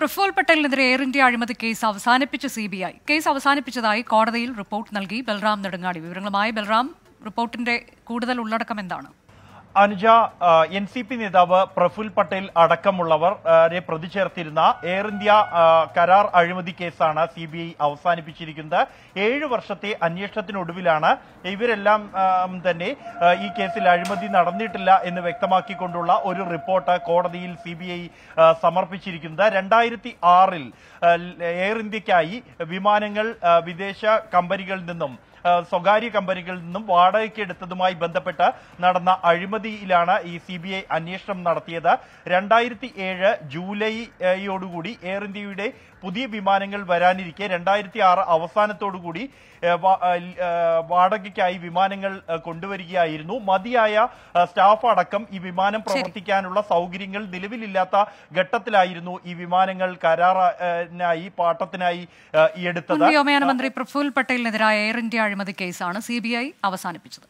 പ്രഫുൽ പട്ടേലിനെതിരെ Air India അഴിമതി case അവസാനിപ്പിച്ച സി ബി ഐ കേസ് അവസാനിപ്പിച്ചതായി കോടതിയിൽ റിപ്പോർട്ട് നൽകി ബൽറാം നെടുങ്ങാടി വിവരങ്ങളുമായി ബൽറാം റിപ്പോർട്ടിന്റെ കൂടുതൽ ഉള്ളടക്കം എന്താണ് അനുജ എൻ സി പി നേതാവ് പ്രഫുൽ പട്ടേൽ അടക്കമുള്ളവർ പ്രതി ചേർത്തിരുന്ന എയർ ഇന്ത്യ കരാർ അഴിമതി കേസാണ് സി ബി ഐ അവസാനിപ്പിച്ചിരിക്കുന്നത് ഏഴ് വർഷത്തെ അന്വേഷണത്തിനൊടുവിലാണ് ഇവരെല്ലാം തന്നെ ഈ കേസിൽ അഴിമതി നടന്നിട്ടില്ല എന്ന് വ്യക്തമാക്കിക്കൊണ്ടുള്ള ഒരു റിപ്പോർട്ട് കോടതിയിൽ സി ബി ഐ സമർപ്പിച്ചിരിക്കുന്നത് രണ്ടായിരത്തി ആറിൽ എയർ ഇന്ത്യക്കായി വിമാനങ്ങൾ വിദേശ കമ്പനികളിൽ നിന്നും സ്വകാര്യ കമ്പനികളിൽ നിന്നും വാടകയ്ക്ക് എടുത്തതുമായി ബന്ധപ്പെട്ട് നടന്ന അഴിമതിയിലാണ് ഈ സി ബി ഐ അന്വേഷണം നടത്തിയത് രണ്ടായിരത്തി ഏഴ് ജൂലൈയോടുകൂടി എയർ ഇന്ത്യയുടെ പുതിയ വിമാനങ്ങൾ വരാനിരിക്കെ രണ്ടായിരത്തി ആറ് അവസാനത്തോടുകൂടി വാടകയ്ക്കായി വിമാനങ്ങൾ കൊണ്ടുവരികയായിരുന്നു മതിയായ സ്റ്റാഫ് അടക്കം ഈ വിമാനം പ്രവർത്തിക്കാനുള്ള സൗകര്യങ്ങൾ നിലവിലില്ലാത്ത ഘട്ടത്തിലായിരുന്നു ഈ വിമാനങ്ങൾ കരാറിനായി പാട്ടത്തിനായി എടുത്തത് വ്യോമയാന മന്ത്രി പ്രഫുൽ പട്ടേലിനെതിരായ എയർ ഇന്ത്യ അഴിമതി കേസാണ് സി ബി ഐ അവസാനിപ്പിച്ചത്